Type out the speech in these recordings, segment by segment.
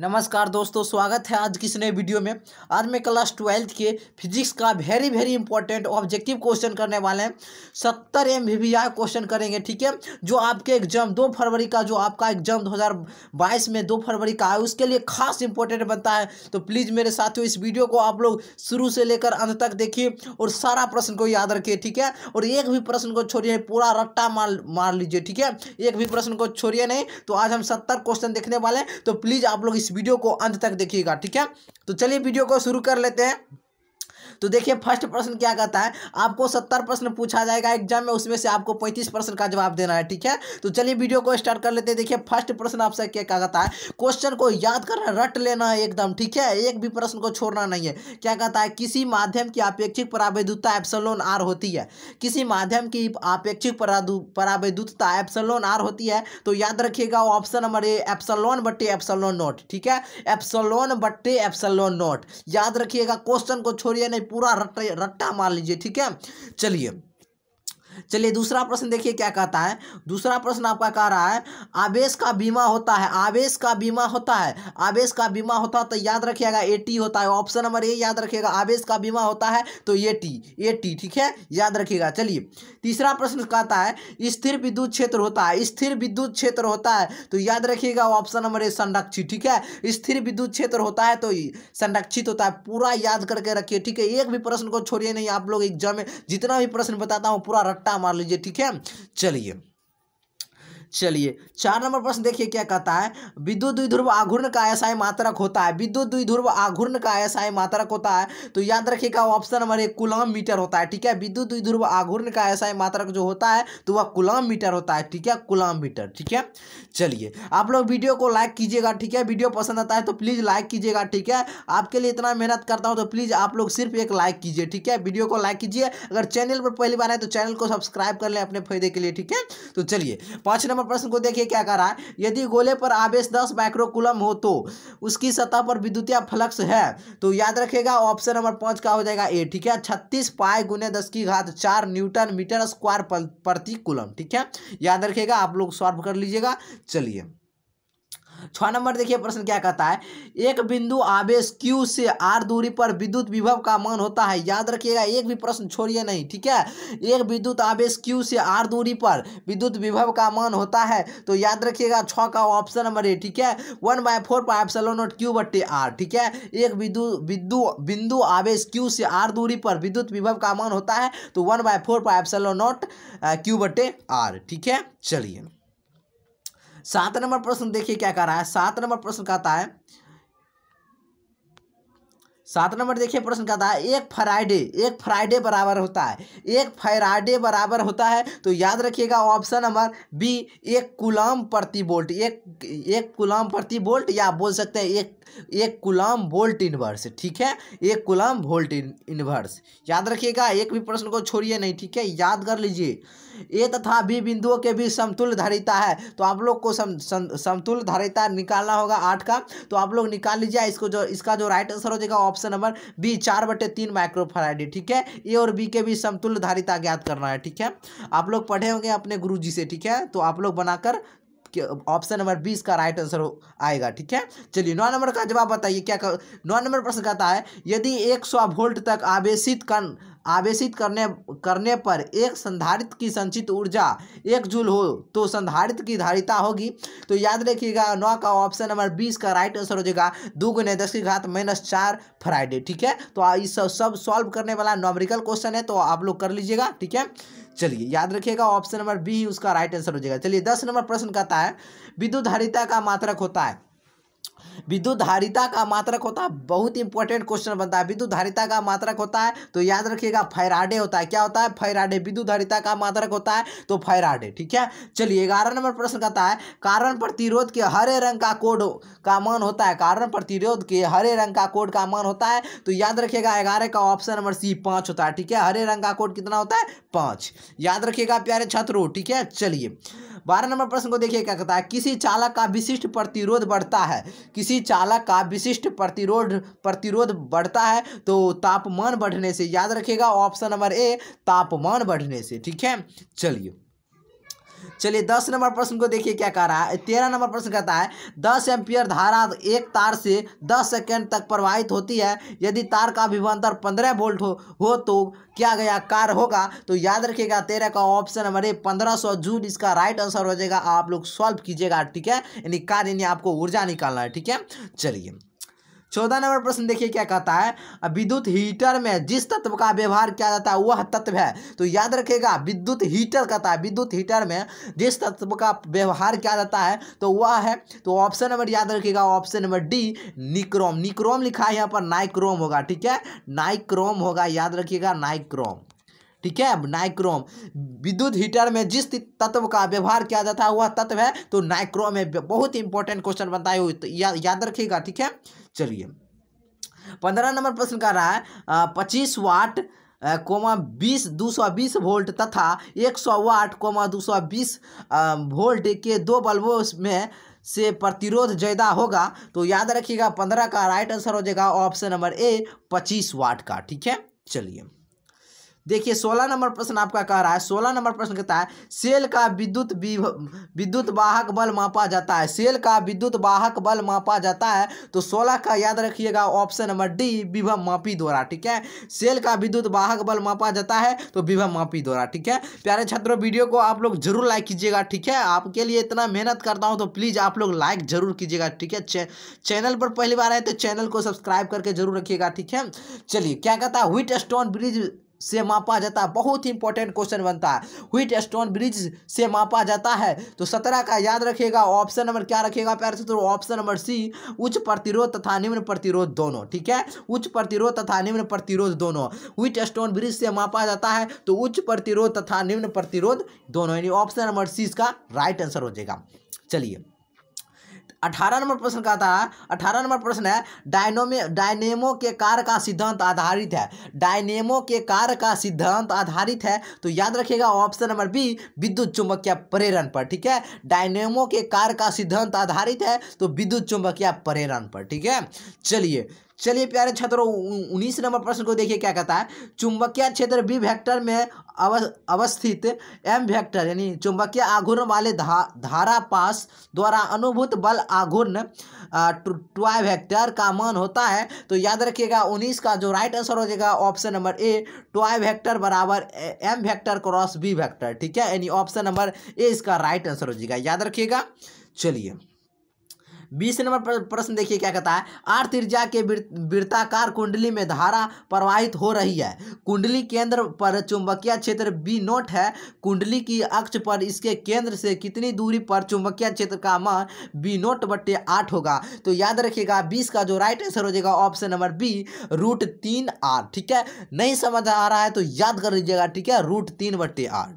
नमस्कार दोस्तों स्वागत है आज किस नए वीडियो में आज मैं क्लास ट्वेल्थ के फिजिक्स का very very important objective question करने वाले हैं सत्तर एम वी क्वेश्चन करेंगे ठीक है जो आपके एग्जाम दो फरवरी का जो आपका एग्जाम 2022 में दो फरवरी का है उसके लिए खास इंपॉर्टेंट बनता है तो प्लीज़ मेरे साथियों इस वीडियो को आप लोग शुरू से लेकर अंत तक देखिए और सारा प्रश्न को याद रखिए ठीक है और एक भी प्रश्न को छोड़िए पूरा रट्टा मार मार लीजिए ठीक है एक भी प्रश्न को छोड़िए नहीं तो आज हम सत्तर क्वेश्चन देखने वाले हैं तो प्लीज़ आप लोग इस इस वीडियो को अंत तक देखिएगा ठीक है तो चलिए वीडियो को शुरू कर लेते हैं तो देखिए फर्स्ट प्रश्न क्या कहता है आपको सत्तर प्रश्न पूछा जाएगा एग्जाम में उसमें से आपको पैंतीस प्रश्न का जवाब देना है ठीक है तो चलिए वीडियो को स्टार्ट कर लेते हैं देखिए फर्स्ट प्रश्न आपसे क्या कहता है क्वेश्चन को याद करना रट लेना है एकदम ठीक है एक भी प्रश्न को छोड़ना नहीं है क्या कहता है किसी माध्यम की अपेक्षित परावैधुता एप्सलोन आर होती है किसी माध्यम की अपेक्षित परावैधुता एप्सलोन आर होती है तो याद रखिएगा ऑप्शन नंबर ए एप्सलोन बट्टे एप्सलोन नोट ठीक है एप्सलोन बट्टे एप्सलोन नोट याद रखिएगा क्वेश्चन को छोड़िए नहीं पूरा रट्टा रट्टा मार लीजिए ठीक है चलिए चलिए दूसरा प्रश्न देखिए क्या कहता है दूसरा प्रश्न आपका कह रहा है आवेश का बीमा होता है आवेश का बीमा होता है आवेश का बीमा होता है तो याद रखिएगा ए टी होता है ऑप्शन नंबर ए याद रखिएगा आवेश का बीमा होता है तो ए टी ए टी ठीक है याद रखिएगा चलिए तीसरा प्रश्न कहता है स्थिर विद्युत क्षेत्र होता है स्थिर विद्युत क्षेत्र होता है तो याद रखिएगा ऑप्शन नंबर ए संरक्षित ठीक है स्थिर विद्युत क्षेत्र होता है तो संरक्षित होता है पूरा याद करके रखिए ठीक है एक भी प्रश्न को छोड़िए नहीं आप लोग एग्जाम में जितना भी प्रश्न बताता हूँ पूरा रट्टा रट्टा मार लीजिए ठीक है चलिए चलिए चार नंबर प्रश्न देखिए क्या कहता है विद्युत द्विध्रुव आघूर्ण का ऐसा मात्रक होता है विद्युत द्विध्रुव आघूर्ण का ऐसा मात्रक होता है तो याद रखिएगा ऑप्शन नंबर एक कुलम मीटर होता है ठीक है विद्युत द्विध्रुव आघूर्ण का ऐसा मात्रक जो होता है तो वह कुलम मीटर होता है ठीक है कुलम मीटर ठीक है चलिए आप लोग वीडियो को लाइक कीजिएगा ठीक है वीडियो पसंद आता है तो प्लीज़ लाइक कीजिएगा ठीक है आपके लिए इतना मेहनत करता हूँ तो प्लीज़ आप लोग सिर्फ एक लाइक कीजिए ठीक है वीडियो को लाइक कीजिए अगर चैनल पर पहली बार है तो चैनल को सब्सक्राइब कर लें अपने फायदे के लिए ठीक है तो चलिए पांच नंबर नंबर प्रश्न को देखिए क्या कह रहा है यदि गोले पर आवेश दस माइक्रोकुलम हो तो उसकी सतह पर विद्युतीय फ्लक्स है तो याद रखेगा ऑप्शन नंबर पांच का हो जाएगा ए ठीक है छत्तीस पाए गुने दस की घात चार न्यूटन मीटर स्क्वायर प्रति कुलम ठीक है याद रखेगा आप लोग सॉल्व कर लीजिएगा चलिए छः नंबर देखिए प्रश्न क्या कहता है एक बिंदु आवेश क्यू से आर दूरी पर विद्युत विभव का मान होता है याद रखिएगा एक भी प्रश्न छोड़िए नहीं ठीक है एक विद्युत आवेश क्यू से आर दूरी पर विद्युत विभव का मान होता है तो याद रखिएगा छः का ऑप्शन नंबर ए ठीक है वन बाय फोर पर एप्सलो नोट क्यू बट्टे आर ठीक है एक बिंदु विद्यु बिंदु आवेश क्यू से आर दूरी पर विद्युत विभव का मान होता है तो one by four pi epsilon naught q बट्टे आर ठीक है चलिए सात नंबर प्रश्न देखिए क्या कह रहा है सात नंबर प्रश्न कहता है सात नंबर देखिए प्रश्न कहता है एक फ्राइडे एक फ्राइडे बराबर होता है एक फ्राइडे बराबर होता है तो याद रखिएगा ऑप्शन नंबर बी एक कुलाम प्रति बोल्ट एक एक कुलाम प्रति बोल्ट या बोल सकते हैं एक एक कुलाम वोल्ट इनवर्स ठीक है एक कुलाम वोल्ट इनवर्स याद रखिएगा एक भी प्रश्न को छोड़िए नहीं ठीक है याद कर लीजिए ए तथा बी बिंदुओं के बीच समतुल्य धारिता है तो आप लोग को सम, सम, समतुल्य धारिता निकालना होगा आठ का तो आप लोग निकाल लीजिए इसको जो इसका जो राइट आंसर हो जाएगा ऑप्शन ऑप्शन नंबर बी चार बटे तीन माइक्रोफराइडी ठीक है ए और बी के बीच समतुल्य धारिता ज्ञात करना है ठीक है आप लोग पढ़े होंगे अपने गुरु से ठीक है तो आप लोग बनाकर ऑप्शन नंबर बीस का राइट आंसर आएगा ठीक है चलिए नौ नंबर का जवाब बताइए क्या नौ नंबर प्रश्न कहता है यदि एक सौ वोल्ट तक आवेशित कण आवेशित करने करने पर एक संधारित की संचित ऊर्जा एक जूल हो तो संधारित की धारिता होगी तो याद रखिएगा नौ का ऑप्शन नंबर बीस का राइट आंसर हो जाएगा दो गुने दस की घात माइनस चार फ्राइडे ठीक है तो इस सब, सब सॉल्व करने वाला नॉमरिकल क्वेश्चन है तो आप लोग कर लीजिएगा ठीक है चलिए याद रखिएगा ऑप्शन नंबर बी उसका राइट आंसर हो जाएगा चलिए दस नंबर प्रश्न कहता है विद्युत धारिता का मात्रक होता है विद्युत धारिता का मात्रक होता है बहुत इंपॉर्टेंट क्वेश्चन बनता है विद्युत धारिता का मात्रक होता है तो याद रखिएगा फैराडे होता है क्या होता है फैराडे विद्युत धारिता का मात्रक होता है तो फैराडे ठीक है चलिए ग्यारह नंबर प्रश्न कहता है कारण प्रतिरोध के हरे रंग का कोड का मान होता है कारण प्रतिरोध के हरे रंग का कोड का मान होता है तो याद रखिएगा ग्यारह का ऑप्शन नंबर सी पाँच होता है ठीक है हरे रंग का कोड कितना होता है पाँच याद रखिएगा प्यारे छात्रों ठीक है चलिए बारह नंबर प्रश्न को देखिए क्या कहता है किसी चालक का विशिष्ट प्रतिरोध बढ़ता है किसी चालक का विशिष्ट प्रतिरोध प्रतिरोध बढ़ता है तो तापमान बढ़ने से याद रखिएगा ऑप्शन नंबर ए तापमान बढ़ने से ठीक है चलिए चलिए दस नंबर प्रश्न को देखिए क्या कह रहा है तेरह नंबर प्रश्न कहता है दस एम्पियर धारा एक तार से दस सेकेंड तक प्रवाहित होती है यदि तार का विभवान्तर पंद्रह वोल्ट हो, हो तो क्या गया कार होगा तो याद रखिएगा तेरह का ऑप्शन नंबर ए पंद्रह सौ जून इसका राइट आंसर हो जाएगा आप लोग सॉल्व कीजिएगा ठीक है यानी कार यानी आपको ऊर्जा निकालना है ठीक है चलिए चौदह नंबर प्रश्न देखिए क्या कहता है विद्युत हीटर में जिस तत्व का व्यवहार किया जाता है वह तत्व है तो याद रखेगा विद्युत हीटर कहता है विद्युत हीटर में जिस तत्व का व्यवहार किया जाता है तो वह है तो ऑप्शन नंबर याद रखेगा option number D nichrome nichrome लिखा है यहाँ पर नाइक्रोम होगा ठीक है नाइक्रोम होगा याद रखिएगा नाइक्रोम ठीक है नाइक्रोम विद्युत हीटर में जिस तत्व का व्यवहार किया जाता है वह तत्व है तो नाइक्रोम है बहुत इंपॉर्टेंट क्वेश्चन बनता है तो या, याद रखिएगा ठीक है चलिए पंद्रह नंबर प्रश्न कर रहा है पच्चीस वाट कोमा बीस दो सौ बीस वोल्ट तथा एक सौ वाट कोमा दो सौ बीस वोल्ट के दो बल्बों में से प्रतिरोध ज़्यादा होगा तो याद रखिएगा पंद्रह का राइट आंसर हो जाएगा ऑप्शन नंबर ए पच्चीस वाट का ठीक है चलिए देखिए सोलह नंबर प्रश्न आपका कह रहा है सोलह नंबर प्रश्न कहता है सेल का विद्युत विद्युत वाहक बल मापा जाता है सेल का विद्युत वाहक बल मापा जाता है तो सोलह का याद रखिएगा ऑप्शन नंबर डी विभव मापी द्वारा ठीक है सेल का विद्युत वाहक बल मापा जाता है तो विभव मापी द्वारा ठीक है प्यारे छात्रों वीडियो को आप लोग जरूर लाइक कीजिएगा ठीक है आपके लिए इतना मेहनत करता हूँ तो प्लीज़ आप लोग लाइक जरूर कीजिएगा ठीक है चैनल पर पहली बार आए तो चैनल को सब्सक्राइब करके जरूर रखिएगा ठीक है चलिए क्या कहता है व्हीट स्टोन ब्रिज से मापा जाता है बहुत ही इंपॉर्टेंट क्वेश्चन बनता है व्हीट स्टोन ब्रिज से मापा जाता है तो सत्रह का याद रखिएगा ऑप्शन नंबर क्या रखेगा प्यार से तो ऑप्शन नंबर सी उच्च प्रतिरोध तथा निम्न प्रतिरोध दोनों ठीक है उच्च प्रतिरोध तथा निम्न प्रतिरोध दोनों व्हीट स्टोन ब्रिज से मापा जाता है तो उच्च प्रतिरोध तथा निम्न प्रतिरोध दोनों यानी ऑप्शन नंबर सी इसका राइट आंसर हो जाएगा चलिए अठारह नंबर प्रश्न का था अठारह नंबर प्रश्न है डायनोमे डायनेमो के कार का सिद्धांत आधारित है डायनेमो के कार का सिद्धांत आधारित है तो याद रखिएगा ऑप्शन नंबर बी विद्युत या प्रेरण पर ठीक है डायनेमो के कार का सिद्धांत आधारित है तो विद्युत या प्रेरण पर ठीक है चलिए चलिए प्यारे छात्रों उन्नीस नंबर प्रश्न को देखिए क्या कहता है चुंबकीय क्षेत्र बी वेक्टर में अव, अवस्थित एम वेक्टर यानी चुंबकीय आघूर्ण वाले धा, धारा पास द्वारा अनुभूत बल आघूर्ण ट्वाई वेक्टर का मान होता है तो याद रखिएगा उन्नीस का जो राइट आंसर हो जाएगा ऑप्शन नंबर ए ट्वाई वेक्टर बराबर M vector cross B vector ठीक है यानी ऑप्शन नंबर ए इसका राइट आंसर हो जाएगा याद रखिएगा चलिए बीस नंबर प्रश्न देखिए क्या कहता है आठ त्रिज्या के वृत्ताकार कुंडली में धारा प्रवाहित हो रही है कुंडली केंद्र पर चुंबकीय क्षेत्र बी नोट है कुंडली की अक्ष पर इसके केंद्र से कितनी दूरी पर चुंबकीय क्षेत्र का मान बी नोट बट्टे आठ होगा तो याद रखिएगा बीस का जो राइट आंसर हो जाएगा ऑप्शन नंबर बी रूट तीन आर ठीक है नहीं समझ आ रहा है तो याद कर लीजिएगा ठीक है रूट तीन बट्टे आठ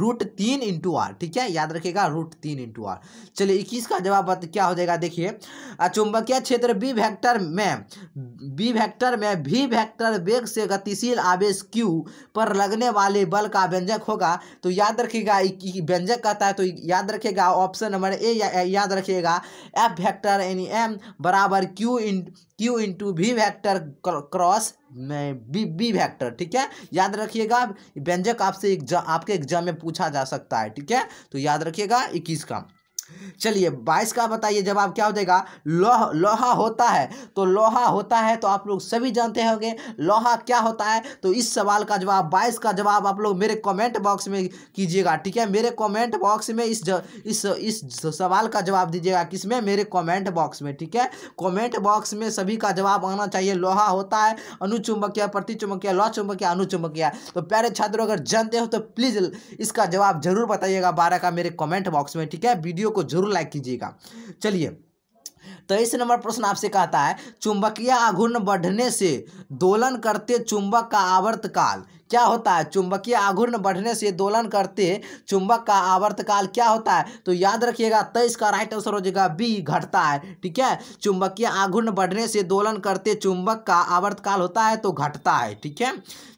रूट तीन इंटू आर ठीक है याद रखिएगा रूट तीन इंटू आर चलिए इक्कीस का जवाब क्या हो जाएगा देखिए चुंबकीय क्षेत्र बी वेक्टर में बी वेक्टर में भी वेक्टर वेग से गतिशील आवेश क्यू पर लगने वाले बल का व्यंजक होगा तो याद रखिएगा व्यंजक कहता है तो याद रखिएगा ऑप्शन नंबर ए या, याद रखिएगा एफ वेक्टर यानी एम बराबर q in q into v vector cross B B vector ठीक है याद रखिएगा व्यंजक आपसे एग्जाम आपके एग्जाम में पूछा जा सकता है ठीक है तो याद रखिएगा इक्कीस का चलिए बाईस का बताइए जवाब क्या हो जाएगा लोह लोहा होता है तो लोहा होता है तो आप लोग सभी जानते होंगे लोहा क्या होता है तो इस सवाल का जवाब बाईस का जवाब आप लोग मेरे कमेंट बॉक्स में कीजिएगा ठीक है मेरे कमेंट बॉक्स में इस ज, इस इस सवाल का जवाब दीजिएगा किसमें मेरे कमेंट बॉक्स में ठीक है कॉमेंट बॉक्स में सभी का जवाब आना चाहिए लोहा होता है अनुचुंबकीय प्रतिचुंबकीय लौ चुंबकीय अनुचुंबकीय तो प्यारे छात्रों अगर जानते हो तो प्लीज़ इसका जवाब जरूर बताइएगा बारह का मेरे कॉमेंट बॉक्स में ठीक है वीडियो को को जरूर लाइक कीजिएगा चलिए तेईस तो नंबर प्रश्न आपसे कहता है चुंबकीय आघूर्ण बढ़ने से दोलन करते चुंबक का आवर्तकाल क्या होता है चुंबकीय आघूर्ण बढ़ने से दोलन करते चुंबक का आवर्तकाल क्या होता है तो याद रखिएगा तेईस का राइट आंसर हो जाएगा बी घटता है ठीक है चुंबकीय आघूर्ण बढ़ने से दोलन करते चुंबक का आवर्तकाल होता है तो घटता है ठीक है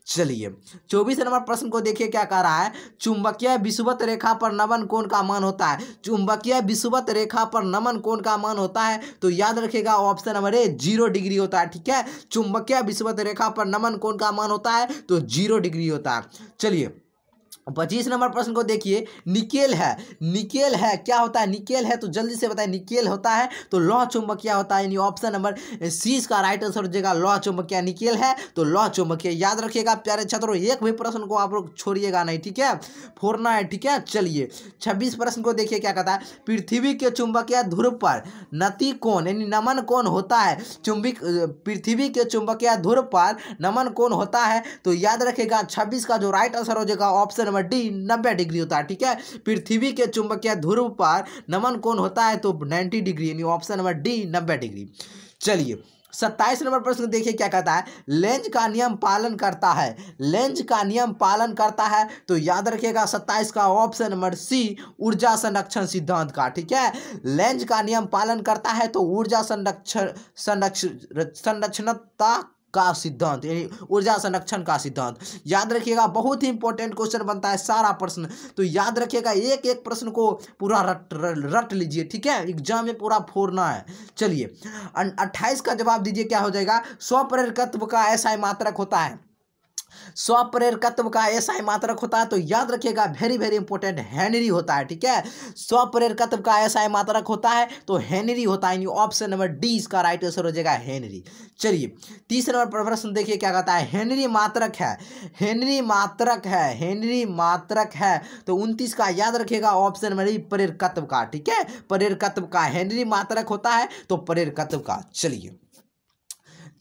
चलिए चौबीस नंबर प्रश्न को देखिए क्या कह रहा है चुंबकीय विषुवत रेखा पर नमन कोण का मान होता है चुंबकीय विषुवत रेखा पर नमन कोण का मान होता है तो याद रखेगा option number A zero degree होता है ठीक है चुंबकीय विषुवत रेखा पर नमन कोण का मान होता है तो जीरो डिग्री होता है चलिए पच्चीस नंबर प्रश्न को देखिए निकेल है निकेल है क्या होता है निकेल है तो जल्दी से बताएं निकेल होता है तो लौह चुंबकीय होता है यानी ऑप्शन नंबर सी इसका राइट आंसर हो जाएगा लौह चुंबकीय निकेल है तो लौह चुंबकीय याद रखिएगा प्यारे छात्रों एक भी प्रश्न को आप लोग छोड़िएगा नहीं ठीक है फोड़ना है ठीक है चलिए छब्बीस प्रश्न को देखिए क्या कहता है पृथ्वी के चुंबकीय ध्रुव पर नति कोण यानी नमन कोण होता है चुंबिक पृथ्वी के चुंबकीय ध्रुव पर नमन कोण होता है तो याद रखेगा छब्बीस का जो राइट आंसर हो जाएगा ऑप्शन नंबर डी नब्बे डिग्री होता है ठीक है पृथ्वी के चुंबक या ध्रुव पर नमन कौन होता है तो नाइन्टी डिग्री यानी ऑप्शन नंबर डी नब्बे डिग्री चलिए सत्ताईस नंबर प्रश्न देखिए क्या कहता है लेंज का नियम पालन करता है लेंज का नियम पालन करता है तो याद रखिएगा सत्ताईस का ऑप्शन नंबर सी ऊर्जा संरक्षण सिद्धांत का ठीक है लेंज का नियम पालन करता है तो ऊर्जा संरक्षण संरक्षण संरक्षणता का सिद्धांत यानी ऊर्जा संरक्षण का सिद्धांत याद रखिएगा बहुत ही इंपॉर्टेंट क्वेश्चन बनता है सारा प्रश्न तो याद रखिएगा एक एक प्रश्न को पूरा रट रट लीजिए ठीक है एग्जाम में पूरा फोड़ना है चलिए अट्ठाईस का जवाब दीजिए क्या हो जाएगा स्वप्रेरकत्व का ऐसा मात्रक होता है स्वप्रेरकत्व का ऐसा आई मात्रक होता है तो याद रखिएगा वेरी वेरी इंपॉर्टेंट हैनरी होता है ठीक है स्वप्रेरकत्व का ऐसा ही मात्रक होता है तो हैनरी होता है ऑप्शन नंबर डी इसका राइट आंसर हो जाएगा हैनरी चलिए तीसरे नंबर प्रश्न देखिए क्या कहता है हेनरी मात्रक है हेनरी मात्रक है हेनरी मात्रक है तो उनतीस का याद रखिएगा ऑप्शन नंबर ई प्रेरकत्व का ठीक है प्रेरकत्व का हेनरी मात्रक होता है तो प्रेरकत्व का चलिए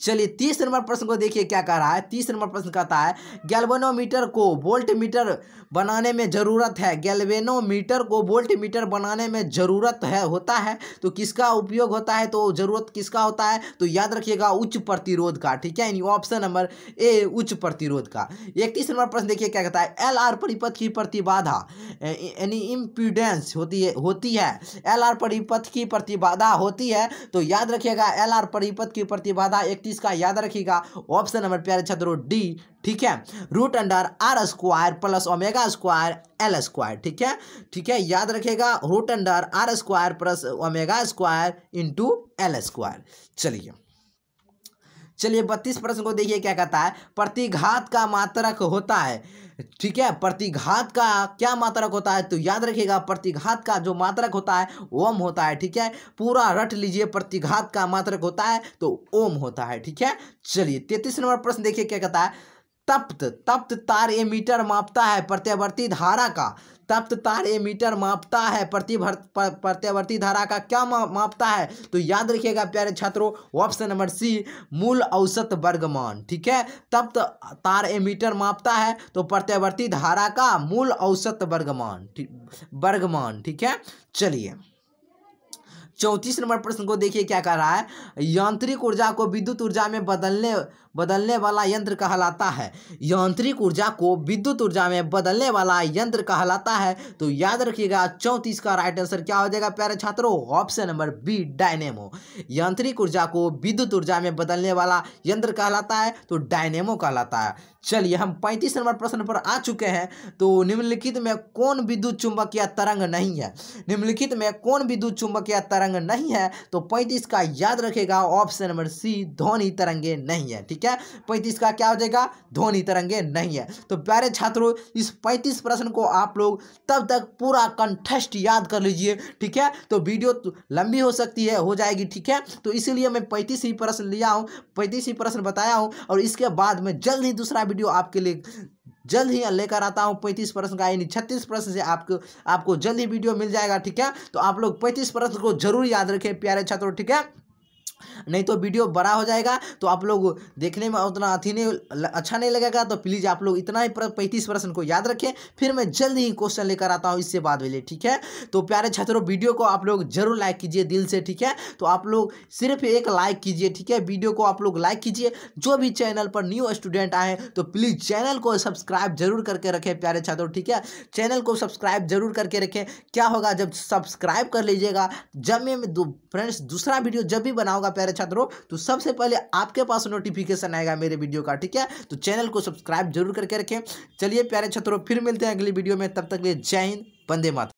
चलिए तीस नंबर प्रश्न को देखिए क्या कह रहा है तीस नंबर प्रश्न कहता है गैल्वेनोमीटर को वोल्ट मीटर बनाने में ज़रूरत है गैल्वेनोमीटर को वोल्ट मीटर बनाने में ज़रूरत है होता है तो किसका उपयोग होता है तो ज़रूरत किसका होता है तो याद रखिएगा उच्च प्रतिरोध का ठीक है यानी ऑप्शन नंबर ए उच्च प्रतिरोध का इकतीस नंबर प्रश्न देखिए क्या कहता है एल आर परिपथ की प्रतिबाधा यानी इम्पीडेंस होती है होती है एल आर परिपथ की प्रतिबाधा होती है तो याद रखिएगा एल आर परिपथ की प्रतिबाधा इकतीस चीज़ का याद रखिएगा ऑप्शन नंबर प्यारे छात्रों डी ठीक है root under R square plus omega square L square ठीक है ठीक है याद रखेगा root under R square plus omega square into L square चलिए चलिए बत्तीस प्रश्न को देखिए क्या कहता है प्रतिघात का मात्रक होता है ठीक है प्रतिघात का क्या मात्रक होता है तो याद रखिएगा प्रतिघात का जो मात्रक होता है ओम होता है ठीक है पूरा रट लीजिए प्रतिघात का मात्रक होता है तो ओम होता है ठीक है चलिए तैतीस नंबर प्रश्न देखिए क्या कहता है तप्त तप्त तार ए मीटर मापता है प्रत्यावर्ती धारा का तप्त तार मीटर मापता है प्रतिवर्ती धारा का क्या मापता है तो याद रखिएगा प्यारे छात्रों ऑप्शन नंबर सी मूल औसत वर्गमान ठीक है तप्त तार मीटर मापता है तो प्रत्यावर्ती धारा का मूल औसत वर्गमान वर्गमान ठीक है चलिए चौंतीस नंबर प्रश्न को देखिए क्या कह रहा है यांत्रिक ऊर्जा को विद्युत ऊर्जा में बदलने बदलने वाला यंत्र कहलाता है यांत्रिक ऊर्जा को विद्युत ऊर्जा में बदलने वाला यंत्र कहलाता है तो याद रखिएगा चौंतीस का राइट आंसर क्या हो जाएगा प्यारे छात्रों ऑप्शन नंबर बी डायनेमो यांत्रिक ऊर्जा को विद्युत ऊर्जा में बदलने वाला यंत्र कहलाता है तो डायनेमो कहलाता है चलिए हम पैंतीस नंबर प्रश्न पर आ चुके हैं तो निम्नलिखित में कौन विद्युत या तरंग नहीं है निम्नलिखित में कौन विद्युत या तरंग नहीं है तो पैंतीस का याद रखेगा ऑप्शन नंबर सी ध्वनि तरंगे नहीं है ठीक ठीक है पैंतीस का क्या हो जाएगा ध्वनि तरंगे नहीं है तो प्यारे छात्रों इस पैंतीस प्रश्न को आप लोग तब तक पूरा कंठस्ट याद कर लीजिए ठीक है तो वीडियो तो लंबी हो सकती है हो जाएगी ठीक है तो इसीलिए मैं पैंतीस ही प्रश्न लिया हूँ पैंतीस ही प्रश्न बताया हूँ और इसके बाद में जल्द ही दूसरा वीडियो आपके लिए जल्द ही लेकर आता हूँ पैंतीस प्रश्न का यानी छत्तीस प्रश्न से आपको आपको जल्द ही वीडियो मिल जाएगा ठीक है तो आप लोग पैंतीस प्रश्न को जरूर याद रखें प्यारे छात्रों ठीक है नहीं तो वीडियो बड़ा हो जाएगा तो आप लोग देखने में उतना अथी नहीं अच्छा नहीं लगेगा तो प्लीज़ आप लोग इतना ही पैंतीस प्रश्न को याद रखें फिर मैं जल्द ही क्वेश्चन लेकर आता हूँ इससे बाद वाले ठीक है तो प्यारे छात्रों वीडियो को आप लोग जरूर लाइक कीजिए दिल से ठीक है तो आप लोग सिर्फ एक लाइक कीजिए ठीक है वीडियो को आप लोग लाइक कीजिए जो भी चैनल पर न्यू स्टूडेंट आए तो प्लीज़ चैनल को सब्सक्राइब जरूर करके रखें प्यारे छात्रों ठीक है चैनल को सब्सक्राइब जरूर करके रखें क्या होगा जब सब्सक्राइब कर लीजिएगा जब मैं फ्रेंड्स दूसरा वीडियो जब भी बनाऊंगा प्यारे छात्रों तो सबसे पहले आपके पास नोटिफिकेशन आएगा मेरे वीडियो का ठीक है तो चैनल को सब्सक्राइब जरूर करके रखें चलिए प्यारे छात्रों फिर मिलते हैं अगली वीडियो में तब तक लिए जय हिंद बंदे मातरम